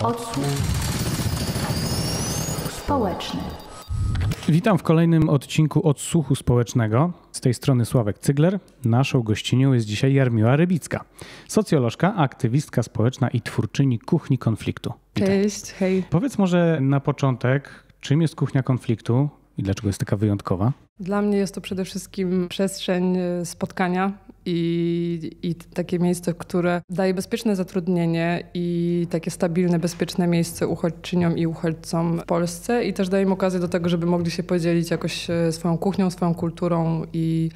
Odsłuch społeczny. Witam w kolejnym odcinku Odsłuchu Społecznego. Z tej strony Sławek Cygler. Naszą gościnią jest dzisiaj Jarmiła Rybicka, socjolożka, aktywistka społeczna i twórczyni kuchni konfliktu. Witam. Cześć, hej. Powiedz może na początek, czym jest kuchnia konfliktu i dlaczego jest taka wyjątkowa? Dla mnie jest to przede wszystkim przestrzeń e, spotkania i, i takie miejsce, które daje bezpieczne zatrudnienie i takie stabilne, bezpieczne miejsce uchodźczyniom i uchodźcom w Polsce i też daje im okazję do tego, żeby mogli się podzielić jakoś e, swoją kuchnią, swoją kulturą i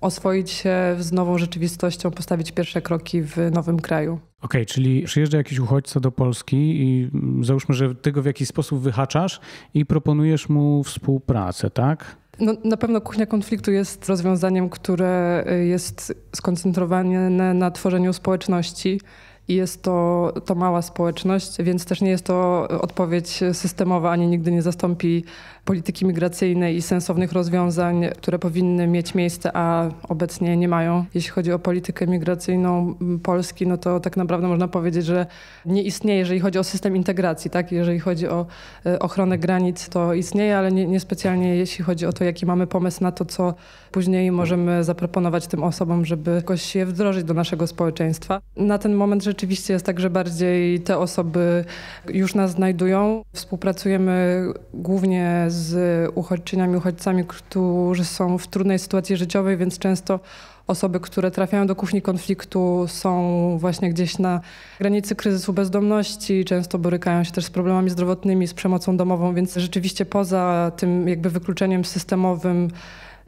oswoić się z nową rzeczywistością, postawić pierwsze kroki w nowym kraju. Okej, okay, czyli przyjeżdża jakiś uchodźca do Polski i mm, załóżmy, że ty go w jakiś sposób wyhaczasz i proponujesz mu współpracę, tak? No, na pewno kuchnia konfliktu jest rozwiązaniem, które y, jest skoncentrowane na tworzeniu społeczności i jest to, to mała społeczność, więc też nie jest to odpowiedź systemowa, ani nigdy nie zastąpi polityki migracyjnej i sensownych rozwiązań, które powinny mieć miejsce, a obecnie nie mają. Jeśli chodzi o politykę migracyjną Polski, no to tak naprawdę można powiedzieć, że nie istnieje, jeżeli chodzi o system integracji, tak? Jeżeli chodzi o e, ochronę granic, to istnieje, ale nie, niespecjalnie jeśli chodzi o to, jaki mamy pomysł na to, co później możemy zaproponować tym osobom, żeby jakoś je wdrożyć do naszego społeczeństwa. Na ten moment rzeczywiście jest tak, że bardziej te osoby już nas znajdują. Współpracujemy głównie z z uchodźczyniami, uchodźcami, którzy są w trudnej sytuacji życiowej, więc często osoby, które trafiają do kuchni konfliktu są właśnie gdzieś na granicy kryzysu bezdomności, często borykają się też z problemami zdrowotnymi, z przemocą domową, więc rzeczywiście poza tym jakby wykluczeniem systemowym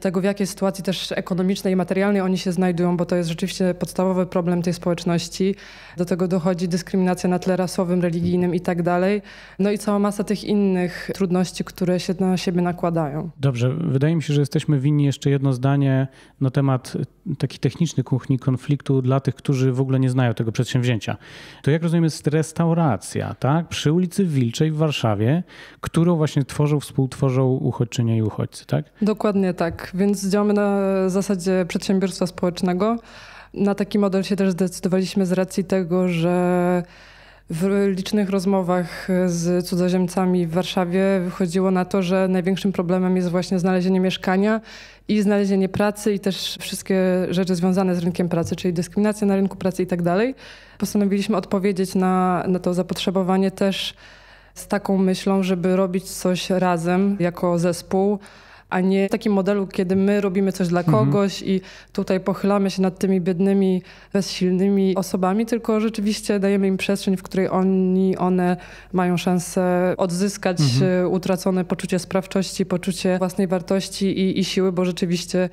tego w jakiej sytuacji też ekonomicznej i materialnej oni się znajdują, bo to jest rzeczywiście podstawowy problem tej społeczności. Do tego dochodzi dyskryminacja na tle rasowym, religijnym i tak dalej. No i cała masa tych innych trudności, które się na siebie nakładają. Dobrze, wydaje mi się, że jesteśmy winni jeszcze jedno zdanie na temat taki techniczny kuchni konfliktu dla tych, którzy w ogóle nie znają tego przedsięwzięcia. To jak rozumiem jest restauracja, tak? Przy ulicy Wilczej w Warszawie, którą właśnie tworzą, współtworzą uchodźczynie i uchodźcy, tak? Dokładnie tak więc działamy na zasadzie przedsiębiorstwa społecznego. Na taki model się też zdecydowaliśmy z racji tego, że w licznych rozmowach z cudzoziemcami w Warszawie wychodziło na to, że największym problemem jest właśnie znalezienie mieszkania i znalezienie pracy i też wszystkie rzeczy związane z rynkiem pracy, czyli dyskryminacja na rynku pracy i tak dalej. Postanowiliśmy odpowiedzieć na, na to zapotrzebowanie też z taką myślą, żeby robić coś razem jako zespół a nie w takim modelu, kiedy my robimy coś dla mhm. kogoś mhm. i tutaj pochylamy się nad tymi biednymi, bezsilnymi osobami, tylko rzeczywiście dajemy im przestrzeń, w której oni, one mają szansę odzyskać mhm. E, utracone poczucie sprawczości, poczucie własnej wartości i, i siły, bo rzeczywiście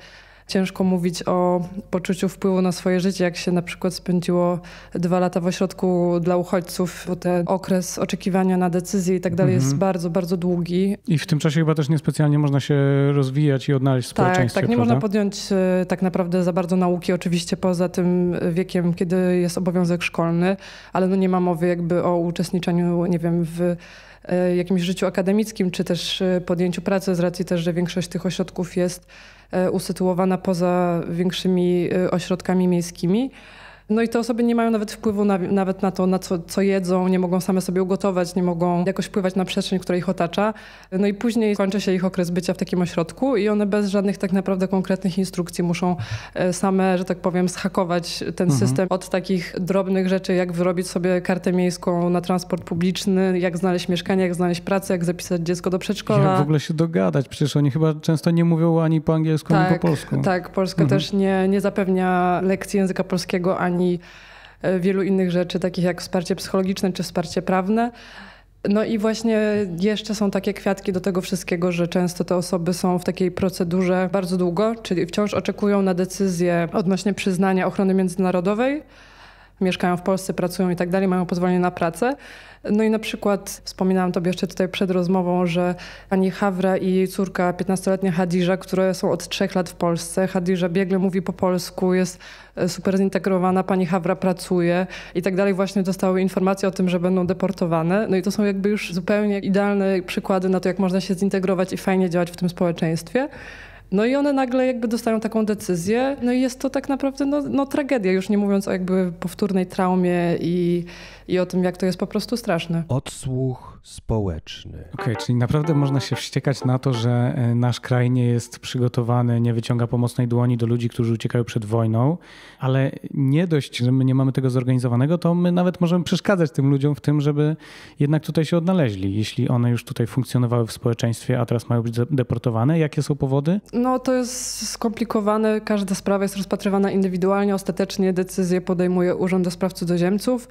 ciężko mówić o poczuciu wpływu na swoje życie, jak się na przykład spędziło dwa lata w ośrodku dla uchodźców, bo ten okres oczekiwania na decyzję i tak dalej jest mhm. bardzo, bardzo długi. I w tym czasie chyba też niespecjalnie można się rozwijać i odnaleźć w tak, społeczeństwie, Tak, nie prawda? można podjąć e, tak naprawdę za bardzo nauki, oczywiście poza tym wiekiem, kiedy jest obowiązek szkolny, ale no nie ma mowy jakby o uczestniczeniu, nie wiem, w E, jakimś życiu akademickim, czy też e, podjęciu pracy, z racji też, że większość tych ośrodków jest e, usytuowana poza większymi ośrodkami miejskimi. No i te osoby nie mają nawet wpływu na, nawet na to, na co, co jedzą, nie mogą same sobie ugotować, nie mogą jakoś wpływać na przestrzeń, która ich otacza. No i później kończy się ich okres bycia w takim ośrodku i one bez żadnych tak naprawdę konkretnych instrukcji muszą e, same, że tak powiem, schakować ten mhm. system od takich drobnych rzeczy, jak wyrobić sobie kartę miejską na transport publiczny, jak znaleźć mieszkanie, jak znaleźć pracę, jak zapisać dziecko do przedszkola. Jak w ogóle się dogadać, przecież oni chyba często nie mówią ani po angielsku, tak, ani po tak, polsku. Tak, Polska mhm. też nie, nie zapewnia lekcji języka polskiego, ani ani e, wielu innych rzeczy, takich jak wsparcie psychologiczne czy wsparcie prawne. No i właśnie jeszcze są takie kwiatki do tego wszystkiego, że często te osoby są w takiej procedurze bardzo długo, czyli wciąż oczekują na decyzję odnośnie przyznania ochrony międzynarodowej mieszkają w Polsce, pracują i tak dalej, mają pozwolenie na pracę. No i na przykład wspominałam tobie jeszcze tutaj przed rozmową, że pani Hawra i jej córka 15-letnia Hadża, które są od trzech lat w Polsce. Hadża biegle mówi po polsku, jest e, super zintegrowana, pani Hawra pracuje i tak dalej. Właśnie dostały informacje o tym, że będą deportowane. No i to są jakby już zupełnie idealne przykłady na to, jak można się zintegrować i fajnie działać w tym społeczeństwie. No i one nagle jakby dostają taką decyzję, no i jest to tak naprawdę no, no tragedia, już nie mówiąc o jakby powtórnej traumie i, i o tym, jak to jest po prostu straszne. Odsłuch społeczny. Okej, okay, czyli naprawdę można się wściekać na to, że e, nasz kraj nie jest przygotowany, nie wyciąga pomocnej dłoni do ludzi, którzy uciekają przed wojną, ale nie dość, że my nie mamy tego zorganizowanego, to my nawet możemy przeszkadzać tym ludziom w tym, żeby jednak tutaj się odnaleźli, jeśli one już tutaj funkcjonowały w społeczeństwie, a teraz mają być deportowane. Jakie są powody? No to jest skomplikowane. Każda sprawa jest rozpatrywana indywidualnie. Ostatecznie decyzję podejmuje Urząd do Spraw Cudzoziemców.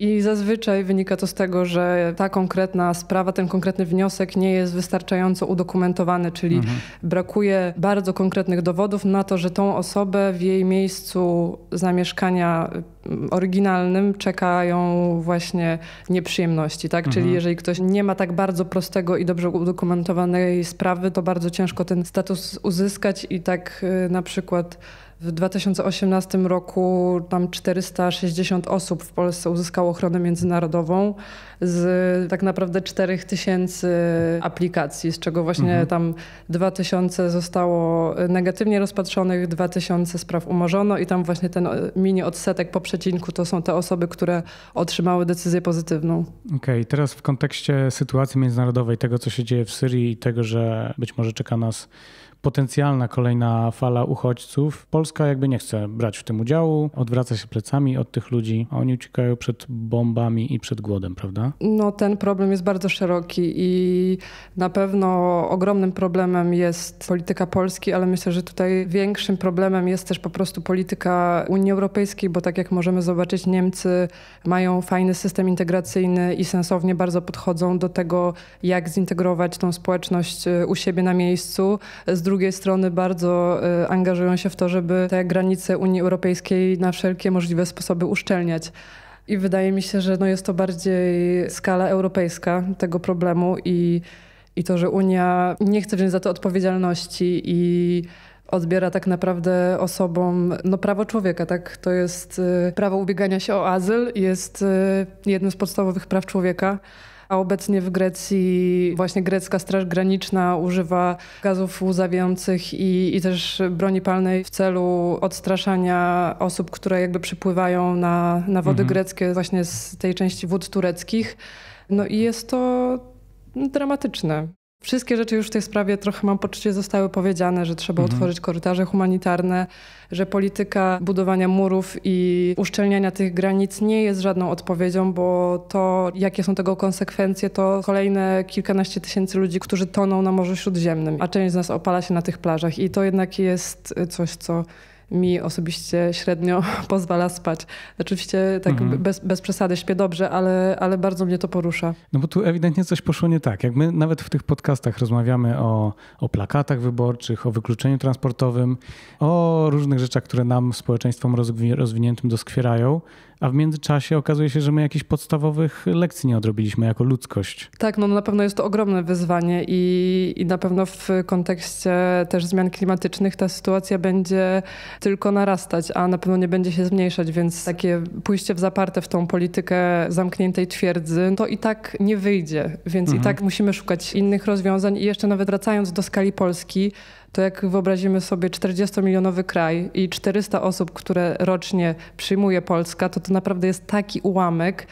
I zazwyczaj wynika to z tego, że ta konkretna sprawa, ten konkretny wniosek nie jest wystarczająco udokumentowany, czyli mhm. brakuje bardzo konkretnych dowodów na to, że tą osobę w jej miejscu zamieszkania mm, oryginalnym czekają właśnie nieprzyjemności, tak? Mhm. Czyli jeżeli ktoś nie ma tak bardzo prostego i dobrze udokumentowanej sprawy, to bardzo ciężko ten status uzyskać i tak y, na przykład w 2018 roku tam 460 osób w Polsce uzyskało ochronę międzynarodową z tak naprawdę 4000 aplikacji, z czego właśnie mhm. tam 2000 zostało negatywnie rozpatrzonych, 2000 spraw umorzono i tam właśnie ten mini odsetek po przecinku to są te osoby, które otrzymały decyzję pozytywną. Okej, okay, teraz w kontekście sytuacji międzynarodowej, tego co się dzieje w Syrii i tego, że być może czeka nas potencjalna kolejna fala uchodźców. Polska jakby nie chce brać w tym udziału, odwraca się plecami od tych ludzi, a oni uciekają przed bombami i przed głodem, prawda? No ten problem jest bardzo szeroki i na pewno ogromnym problemem jest polityka Polski, ale myślę, że tutaj większym problemem jest też po prostu polityka Unii Europejskiej, bo tak jak możemy zobaczyć, Niemcy mają fajny system integracyjny i sensownie bardzo podchodzą do tego, jak zintegrować tą społeczność e, u siebie na miejscu. Z drugiej strony bardzo y, angażują się w to, żeby te granice Unii Europejskiej na wszelkie możliwe sposoby uszczelniać. I wydaje mi się, że no jest to bardziej skala europejska tego problemu i, i to, że Unia nie chce wziąć za to odpowiedzialności i odbiera tak naprawdę osobom no, prawo człowieka. Tak? To jest y, prawo ubiegania się o azyl, jest y, jednym z podstawowych praw człowieka a obecnie w Grecji właśnie grecka Straż Graniczna używa gazów łzawiących i, i też broni palnej w celu odstraszania osób, które jakby przypływają na, na wody mhm. greckie właśnie z tej części wód tureckich. No i jest to dramatyczne. Wszystkie rzeczy już w tej sprawie trochę mam poczucie zostały powiedziane, że trzeba mhm. otworzyć korytarze humanitarne, że polityka budowania murów i uszczelniania tych granic nie jest żadną odpowiedzią, bo to, jakie są tego konsekwencje, to kolejne kilkanaście tysięcy ludzi, którzy toną na Morzu Śródziemnym, a część z nas opala się na tych plażach. I to jednak jest coś, co mi osobiście średnio pozwala spać. Oczywiście tak mhm. bez, bez przesady śpię dobrze, ale, ale bardzo mnie to porusza. No bo tu ewidentnie coś poszło nie tak. Jak my nawet w tych podcastach rozmawiamy o, o plakatach wyborczych, o wykluczeniu transportowym, o różnych rzeczach, które nam społeczeństwom rozwiniętym doskwierają, a w międzyczasie okazuje się, że my jakichś podstawowych lekcji nie odrobiliśmy jako ludzkość. Tak, no na pewno jest to ogromne wyzwanie i, i na pewno w kontekście też zmian klimatycznych ta sytuacja będzie tylko narastać, a na pewno nie będzie się zmniejszać, więc takie pójście w zaparte w tą politykę zamkniętej twierdzy, to i tak nie wyjdzie, więc mhm. i tak musimy szukać innych rozwiązań i jeszcze nawet wracając do skali Polski, to jak wyobrazimy sobie 40-milionowy kraj i 400 osób, które rocznie przyjmuje Polska, to to naprawdę jest taki ułamek,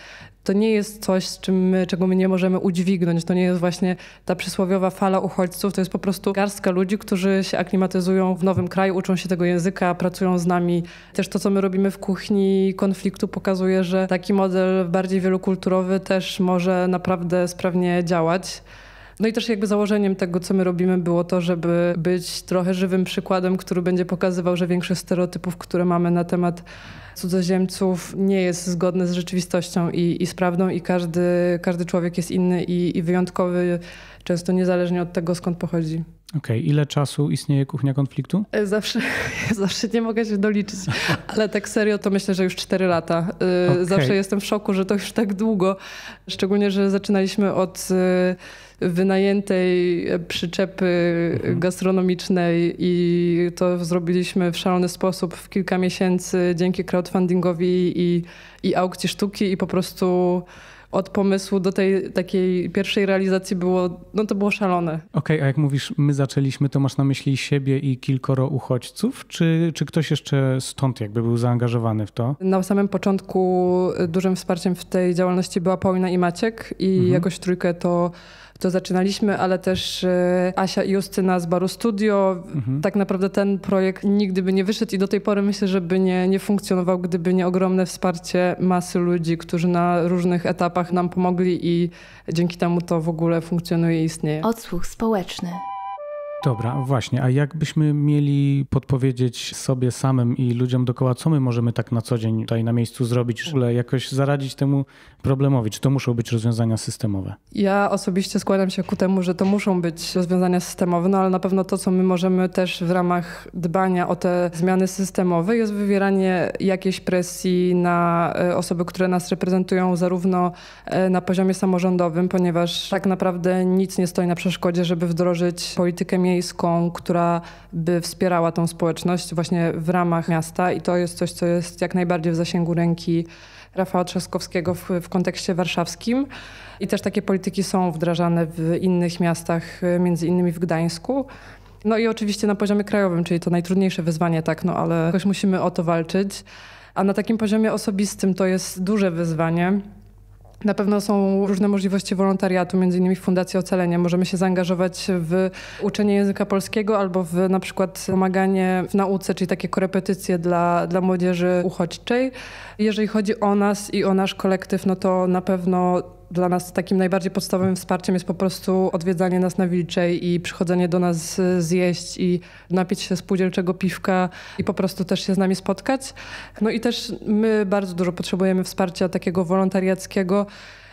to nie jest coś, z czym my, czego my nie możemy udźwignąć. To nie jest właśnie ta przysłowiowa fala uchodźców. To jest po prostu garstka ludzi, którzy się aklimatyzują w nowym kraju, uczą się tego języka, pracują z nami. Też to, co my robimy w kuchni konfliktu, pokazuje, że taki model bardziej wielokulturowy też może naprawdę sprawnie działać. No i też jakby założeniem tego, co my robimy, było to, żeby być trochę żywym przykładem, który będzie pokazywał, że większość stereotypów, które mamy na temat cudzoziemców nie jest zgodne z rzeczywistością i, i z prawdą i każdy, każdy człowiek jest inny i, i wyjątkowy, często niezależnie od tego, skąd pochodzi. Okej, okay. ile czasu istnieje kuchnia konfliktu? E, zawsze, zawsze nie mogę się doliczyć, ale tak serio to myślę, że już 4 lata. E, okay. Zawsze jestem w szoku, że to już tak długo, szczególnie, że zaczynaliśmy od e, wynajętej przyczepy mhm. gastronomicznej i to zrobiliśmy w szalony sposób w kilka miesięcy dzięki crowdfundingowi i, i aukcji sztuki i po prostu od pomysłu do tej takiej pierwszej realizacji było, no to było szalone. Okej, okay, a jak mówisz, my zaczęliśmy, to masz na myśli siebie i kilkoro uchodźców, czy, czy ktoś jeszcze stąd jakby był zaangażowany w to? Na samym początku dużym wsparciem w tej działalności była Paulina i Maciek i mhm. jakoś trójkę to to zaczynaliśmy, ale też e, Asia i Justyna z Baru Studio. Mhm. Tak naprawdę ten projekt nigdy by nie wyszedł i do tej pory myślę, że by nie, nie funkcjonował, gdyby nie ogromne wsparcie masy ludzi, którzy na różnych etapach nam pomogli i dzięki temu to w ogóle funkcjonuje i istnieje. Odsłuch społeczny. Dobra, właśnie. A jakbyśmy mieli podpowiedzieć sobie samym i ludziom dookoła, co my możemy tak na co dzień tutaj na miejscu zrobić, żeby jakoś zaradzić temu problemowi? Czy to muszą być rozwiązania systemowe? Ja osobiście składam się ku temu, że to muszą być rozwiązania systemowe, no ale na pewno to, co my możemy też w ramach dbania o te zmiany systemowe, jest wywieranie jakiejś presji na e, osoby, które nas reprezentują, zarówno e, na poziomie samorządowym, ponieważ tak naprawdę nic nie stoi na przeszkodzie, żeby wdrożyć politykę miejską, która by wspierała tą społeczność właśnie w ramach miasta i to jest coś, co jest jak najbardziej w zasięgu ręki Rafała Trzaskowskiego w, w kontekście warszawskim. I też takie polityki są wdrażane w innych miastach, e, między innymi w Gdańsku. No i oczywiście na poziomie krajowym, czyli to najtrudniejsze wyzwanie, tak, no ale jakoś musimy o to walczyć. A na takim poziomie osobistym to jest duże wyzwanie na pewno są różne możliwości wolontariatu, między innymi w Fundacji Ocalenia. Możemy się zaangażować w uczenie języka polskiego albo w na przykład pomaganie w nauce, czyli takie korepetycje dla, dla młodzieży uchodźczej. Jeżeli chodzi o nas i o nasz kolektyw, no to na pewno dla nas takim najbardziej podstawowym wsparciem jest po prostu odwiedzanie nas na Wilczej i przychodzenie do nas y, zjeść i napić się spółdzielczego piwka i po prostu też się z nami spotkać. No i też my bardzo dużo potrzebujemy wsparcia takiego wolontariackiego,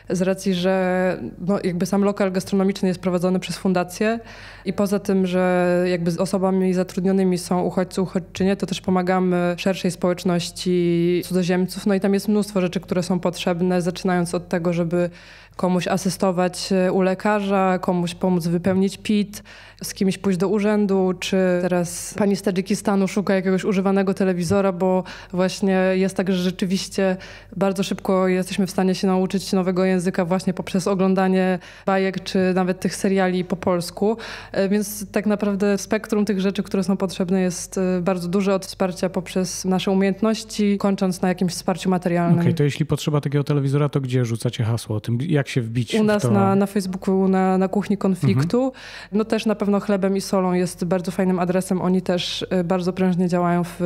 z racji, że no, jakby sam lokal gastronomiczny jest prowadzony przez fundację i poza tym, że jakby z osobami zatrudnionymi są uchodźcy, uchodźczynie, to też pomagamy szerszej społeczności cudzoziemców. No i tam jest mnóstwo rzeczy, które są potrzebne, zaczynając od tego, żeby komuś asystować u lekarza, komuś pomóc wypełnić PIT, z kimś pójść do urzędu, czy teraz pani z Tadżykistanu szuka jakiegoś używanego telewizora, bo właśnie jest tak, że rzeczywiście bardzo szybko jesteśmy w stanie się nauczyć nowego języka właśnie poprzez oglądanie bajek, czy nawet tych seriali po polsku. E, więc tak naprawdę spektrum tych rzeczy, które są potrzebne jest e, bardzo duże od wsparcia poprzez nasze umiejętności, kończąc na jakimś wsparciu materialnym. Okej, okay, to jeśli potrzeba takiego telewizora, to gdzie rzucacie hasło o tym, jak się wbić? U nas to... na, na Facebooku, na, na kuchni konfliktu. Mhm. No też na pewno pewno Chlebem i Solą jest bardzo fajnym adresem. Oni też y, bardzo prężnie działają w,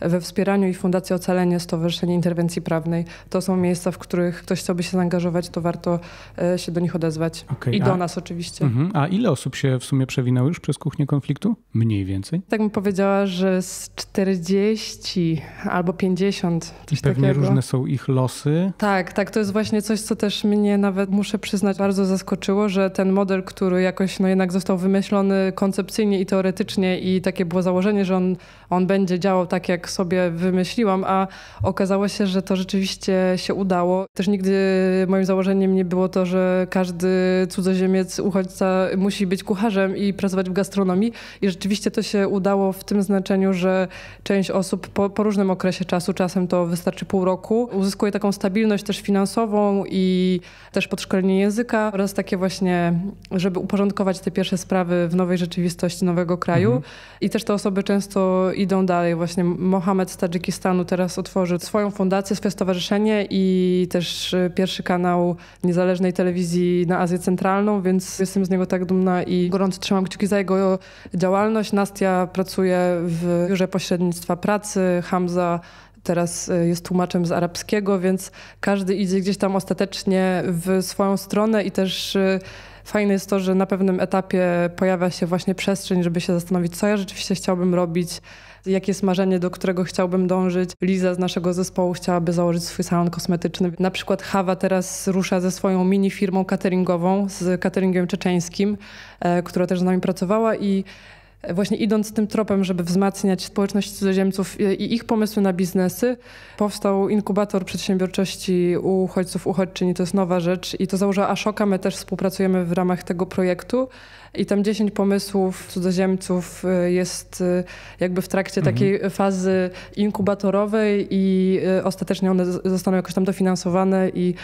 we wspieraniu i Fundacja Ocalenie, Stowarzyszenie Interwencji Prawnej. To są miejsca, w których ktoś chciałby się zaangażować, to warto y, się do nich odezwać. Okay, I do a... nas oczywiście. Mhm. A ile osób się w sumie przewinęło już przez kuchnię konfliktu? Mniej więcej? Tak bym powiedziała, że z 40 albo 50. Coś I pewnie takiego. różne są ich losy. Tak, tak. To jest właśnie coś, co też mnie nawet, muszę przyznać, bardzo zaskoczyło, że ten model, który jakoś no jednak został wymyślony, myślony koncepcyjnie i teoretycznie i takie było założenie, że on, on będzie działał tak, jak sobie wymyśliłam, a okazało się, że to rzeczywiście się udało. Też nigdy moim założeniem nie było to, że każdy cudzoziemiec, uchodźca musi być kucharzem i pracować w gastronomii i rzeczywiście to się udało w tym znaczeniu, że część osób po, po różnym okresie czasu, czasem to wystarczy pół roku, uzyskuje taką stabilność też finansową i też podszkolenie języka oraz takie właśnie, żeby uporządkować te pierwsze sprawy w nowej rzeczywistości nowego kraju. Mhm. I też te osoby często idą dalej. Właśnie Mohamed z Tadżykistanu teraz otworzył swoją fundację, swoje stowarzyszenie i też e, pierwszy kanał niezależnej telewizji na Azję Centralną, więc jestem z niego tak dumna i gorąco trzymam kciuki za jego działalność. Nastia pracuje w biurze pośrednictwa pracy, Hamza teraz e, jest tłumaczem z arabskiego, więc każdy idzie gdzieś tam ostatecznie w swoją stronę i też e, Fajne jest to, że na pewnym etapie pojawia się właśnie przestrzeń, żeby się zastanowić, co ja rzeczywiście chciałbym robić, jakie jest marzenie, do którego chciałbym dążyć. Liza z naszego zespołu chciałaby założyć swój salon kosmetyczny. Na przykład Hawa teraz rusza ze swoją mini firmą cateringową, z cateringiem czeczeńskim, e, która też z nami pracowała i właśnie idąc tym tropem, żeby wzmacniać społeczność cudzoziemców i ich pomysły na biznesy, powstał inkubator przedsiębiorczości uchodźców, uchodźczyni. To jest nowa rzecz i to założyła Ashoka. My też współpracujemy w ramach tego projektu. I tam 10 pomysłów cudzoziemców y, jest y, jakby w trakcie mhm. takiej fazy inkubatorowej i y, ostatecznie one zostaną jakoś tam dofinansowane i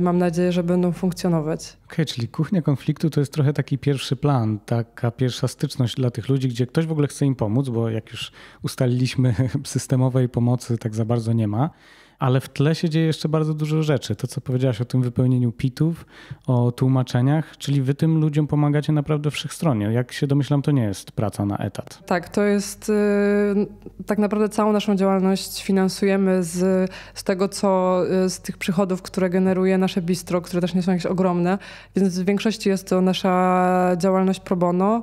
mam nadzieję, że będą funkcjonować. Okej, okay, czyli kuchnia konfliktu to jest trochę taki pierwszy plan, taka pierwsza styczność dla tych ludzi, gdzie ktoś w ogóle chce im pomóc, bo jak już ustaliliśmy systemowej pomocy tak za bardzo nie ma ale w tle się dzieje jeszcze bardzo dużo rzeczy. To, co powiedziałaś o tym wypełnieniu pitów, o tłumaczeniach, czyli wy tym ludziom pomagacie naprawdę wszechstronnie. Jak się domyślam, to nie jest praca na etat. Tak, to jest y, tak naprawdę całą naszą działalność finansujemy z, z tego, co y, z tych przychodów, które generuje nasze bistro, które też nie są jakieś ogromne, więc w większości jest to nasza działalność pro bono.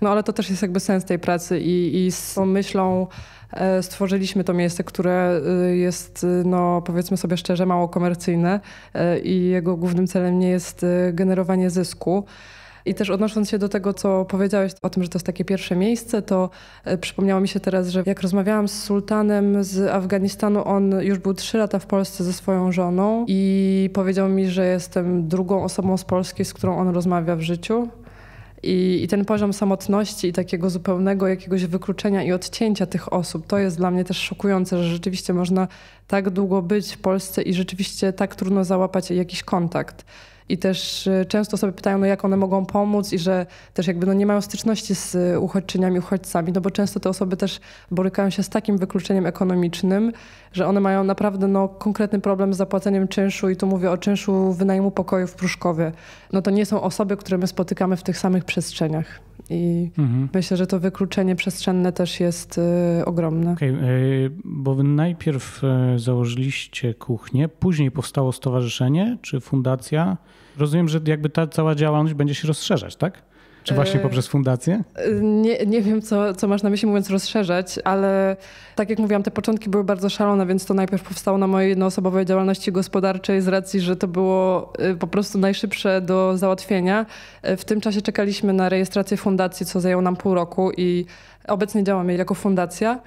No ale to też jest jakby sens tej pracy i, i z tą myślą E, stworzyliśmy to miejsce, które e, jest, e, no powiedzmy sobie szczerze, mało komercyjne i jego głównym celem nie jest generowanie zysku. I też odnosząc się do tego, co powiedziałeś o tym, że to jest takie pierwsze miejsce, to przypomniało mi się teraz, że jak rozmawiałam z sultanem z Afganistanu, on już był trzy lata w Polsce ze swoją żoną i powiedział mi, że jestem drugą osobą z Polski, z którą on rozmawia w życiu. I, I, ten poziom samotności i takiego zupełnego jakiegoś wykluczenia i odcięcia tych osób, to jest dla mnie też szokujące, że rzeczywiście można tak długo być w Polsce i rzeczywiście tak trudno załapać jakiś kontakt. I też e, często sobie pytają, no jak one mogą pomóc i że też jakby no nie mają styczności z e, uchodźczyniami, uchodźcami, no bo często te osoby też borykają się z takim wykluczeniem ekonomicznym, że one mają naprawdę no, konkretny problem z zapłaceniem czynszu i tu mówię o czynszu wynajmu pokoju w Pruszkowie. No to nie są osoby, które my spotykamy w tych samych przestrzeniach. I mhm. myślę, że to wykluczenie przestrzenne też jest y, ogromne. Okay, y, bo wy najpierw y, założyliście kuchnię, później powstało stowarzyszenie czy fundacja. Rozumiem, że jakby ta cała działalność będzie się rozszerzać, tak? Czy właśnie poprzez fundację? Y, nie, nie wiem, co, co masz na myśli mówiąc rozszerzać, ale tak jak mówiłam, te początki były bardzo szalone, więc to najpierw powstało na mojej jednoosobowej działalności gospodarczej z racji, że to było y, po prostu najszybsze do załatwienia. Y, w tym czasie czekaliśmy na rejestrację fundacji, co zajęło nam pół roku i obecnie działamy jako fundacja.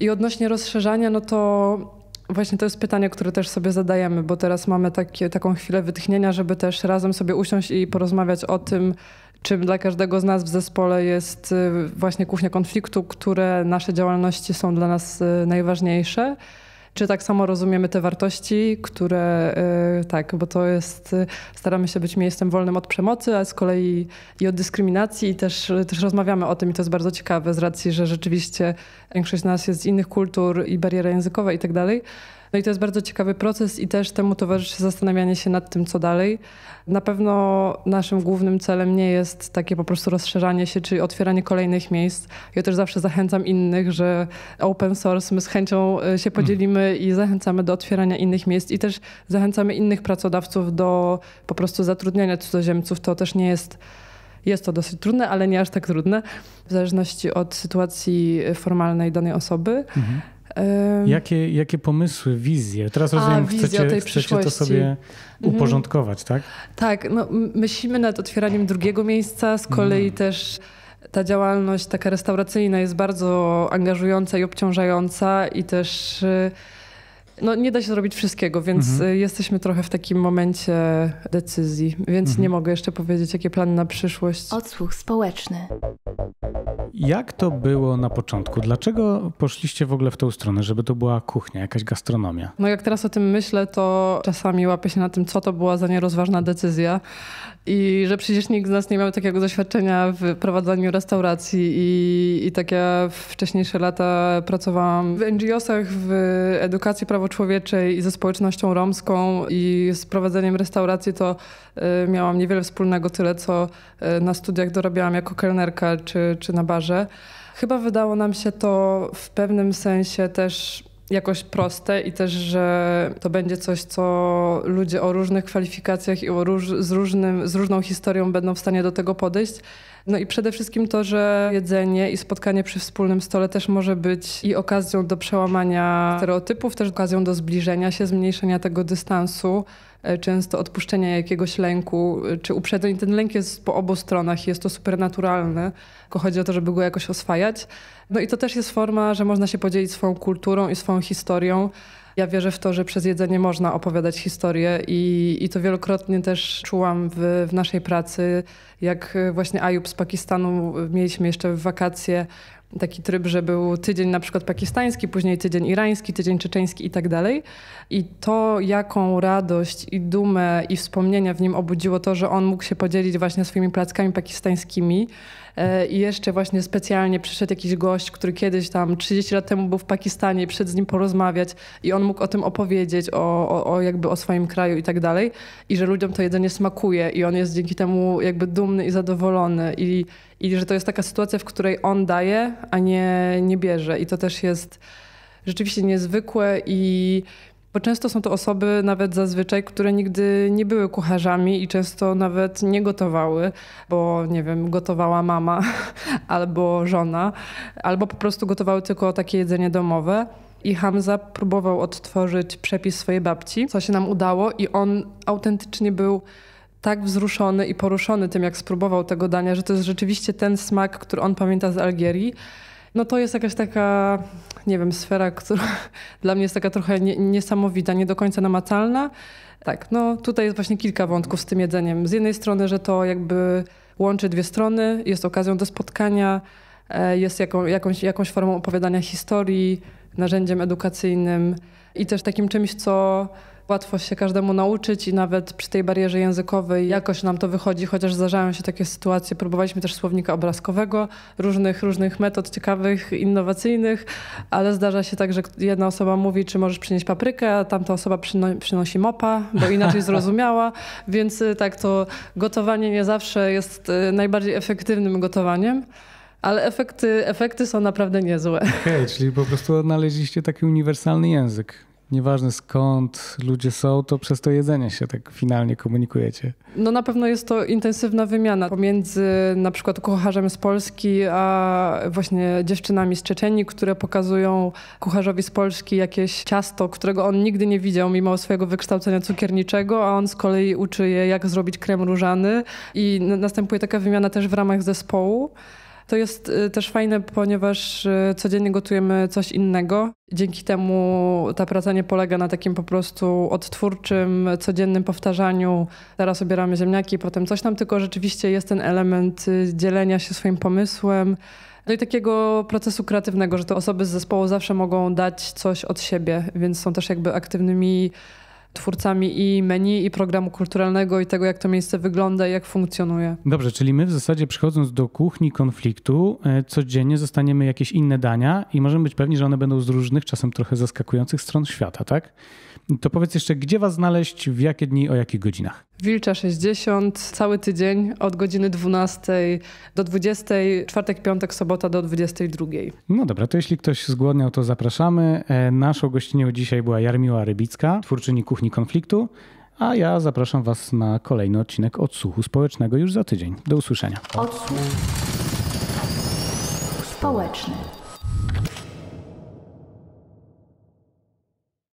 I odnośnie rozszerzania, no to Właśnie to jest pytanie, które też sobie zadajemy, bo teraz mamy takie, taką chwilę wytchnienia, żeby też razem sobie usiąść i porozmawiać o tym, czym dla każdego z nas w zespole jest y, właśnie kuchnia konfliktu, które nasze działalności są dla nas y, najważniejsze. Czy tak samo rozumiemy te wartości, które y, tak, bo to jest, staramy się być miejscem wolnym od przemocy, a z kolei i od dyskryminacji, i też, też rozmawiamy o tym, i to jest bardzo ciekawe z racji, że rzeczywiście większość z nas jest z innych kultur i bariera językowa i tak dalej. No i to jest bardzo ciekawy proces i też temu towarzyszy zastanawianie się nad tym, co dalej. Na pewno naszym głównym celem nie jest takie po prostu rozszerzanie się, czyli otwieranie kolejnych miejsc. Ja też zawsze zachęcam innych, że open source my z chęcią e, się hmm. podzielimy i zachęcamy do otwierania innych miejsc i też zachęcamy innych pracodawców do po prostu zatrudniania cudzoziemców. To też nie jest jest to dosyć trudne, ale nie aż tak trudne, w zależności od sytuacji e, formalnej danej osoby. Mhm. Jakie, jakie pomysły, wizje? Teraz rozumiem, A, chcecie, chcecie to sobie mhm. uporządkować, mhm. tak? Tak, no, myślimy nad otwieraniem drugiego miejsca, z mhm. kolei mhm. też ta działalność taka restauracyjna jest bardzo angażująca i obciążająca i też y, no nie da się zrobić wszystkiego, więc mhm. Y, jesteśmy trochę w takim momencie decyzji, więc mhm. nie mogę jeszcze powiedzieć, jakie plany na przyszłość. Odsłuch społeczny. Jak to było na początku? Dlaczego poszliście w ogóle w tą stronę, żeby to była kuchnia, jakaś gastronomia? No jak teraz o tym myślę, to czasami łapię się na tym, co to była za nierozważna decyzja, i że przecież nikt z nas nie miał takiego doświadczenia w prowadzeniu restauracji i, i tak ja wcześniejsze lata pracowałam w NGO-sach, w edukacji prawo człowieczej i ze społecznością romską i z prowadzeniem restauracji to y, miałam niewiele wspólnego, tyle co y, na studiach dorabiałam jako kelnerka czy, czy na barze. Chyba wydało nam się to w pewnym sensie też jakoś proste i też, że to będzie coś, co ludzie o różnych kwalifikacjach i o róż, z, różnym, z różną historią będą w stanie do tego podejść. No i przede wszystkim to, że jedzenie i spotkanie przy wspólnym stole też może być i okazją do przełamania stereotypów, też okazją do zbliżenia się, zmniejszenia tego dystansu e, często odpuszczenia jakiegoś lęku e, czy uprzedzeń. Ten lęk jest po obu stronach jest to super naturalne, tylko chodzi o to, żeby go jakoś oswajać. No i to też jest forma, że można się podzielić swoją kulturą i swoją historią. Ja wierzę w to, że przez jedzenie można opowiadać historię i, i to wielokrotnie też czułam w, w naszej pracy. Jak właśnie Ayub z Pakistanu mieliśmy jeszcze w wakacje, taki tryb, że był tydzień na przykład pakistański, później tydzień irański, tydzień czeczeński i tak dalej. I to, jaką radość i dumę i wspomnienia w nim obudziło to, że on mógł się podzielić właśnie swoimi plackami pakistańskimi. E, I jeszcze właśnie specjalnie przyszedł jakiś gość, który kiedyś tam 30 lat temu był w Pakistanie, przed z nim porozmawiać i on mógł o tym opowiedzieć, o, o, o jakby o swoim kraju i tak dalej. I że ludziom to jedzenie smakuje i on jest dzięki temu jakby dumny i zadowolony. I i że to jest taka sytuacja, w której on daje, a nie, nie bierze. I to też jest rzeczywiście niezwykłe i bo często są to osoby nawet zazwyczaj, które nigdy nie były kucharzami i często nawet nie gotowały, bo nie wiem, gotowała mama albo żona, albo po prostu gotowały tylko takie jedzenie domowe. I Hamza próbował odtworzyć przepis swojej babci, co się nam udało, i on autentycznie był tak wzruszony i poruszony tym, jak spróbował tego dania, że to jest rzeczywiście ten smak, który on pamięta z Algierii. No to jest jakaś taka, nie wiem, sfera, która dla mnie jest taka trochę nie, niesamowita, nie do końca namacalna. Tak, no tutaj jest właśnie kilka wątków z tym jedzeniem. Z jednej strony, że to jakby łączy dwie strony, jest okazją do spotkania, e, jest jaką, jakąś, jakąś formą opowiadania historii, narzędziem edukacyjnym i też takim czymś, co Łatwo się każdemu nauczyć i nawet przy tej barierze językowej jakoś nam to wychodzi, chociaż zdarzają się takie sytuacje. Próbowaliśmy też słownika obrazkowego, różnych, różnych metod ciekawych, innowacyjnych, ale zdarza się tak, że jedna osoba mówi, czy możesz przynieść paprykę, a tamta osoba przynosi mopa, bo inaczej zrozumiała, więc y, tak to gotowanie nie zawsze jest y, najbardziej efektywnym gotowaniem. Ale efekty, efekty są naprawdę niezłe. Okej, okay, czyli po prostu odnaleźliście taki uniwersalny język nieważne skąd ludzie są, to przez to jedzenie się tak finalnie komunikujecie. No na pewno jest to intensywna wymiana pomiędzy na przykład kucharzem z Polski, a właśnie dziewczynami z Czeczenii, które pokazują kucharzowi z Polski jakieś ciasto, którego on nigdy nie widział mimo swojego wykształcenia cukierniczego, a on z kolei uczy je jak zrobić krem różany i następuje taka wymiana też w ramach zespołu. To jest y, też fajne, ponieważ y, codziennie gotujemy coś innego. Dzięki temu ta praca nie polega na takim po prostu odtwórczym, codziennym powtarzaniu. Teraz obieramy ziemniaki, potem coś tam, tylko rzeczywiście jest ten element y, dzielenia się swoim pomysłem. No i takiego procesu kreatywnego, że te osoby z zespołu zawsze mogą dać coś od siebie, więc są też jakby aktywnymi twórcami i menu, i programu kulturalnego, i tego, jak to miejsce wygląda i jak funkcjonuje. Dobrze, czyli my w zasadzie przychodząc do kuchni konfliktu, e, codziennie zostaniemy jakieś inne dania i możemy być pewni, że one będą z różnych, czasem trochę zaskakujących stron świata, tak? To powiedz jeszcze, gdzie Was znaleźć, w jakie dni, o jakich godzinach? Wilcza 60, cały tydzień od godziny 12 do 20, czwartek, piątek, sobota do 22. No dobra, to jeśli ktoś zgłodniał, to zapraszamy. E, naszą gościnią dzisiaj była Jarmiła Rybicka, twórczyni Kuchni Konfliktu, a ja zapraszam Was na kolejny odcinek Odsłuchu Społecznego już za tydzień. Do usłyszenia. Odsłuch społeczny.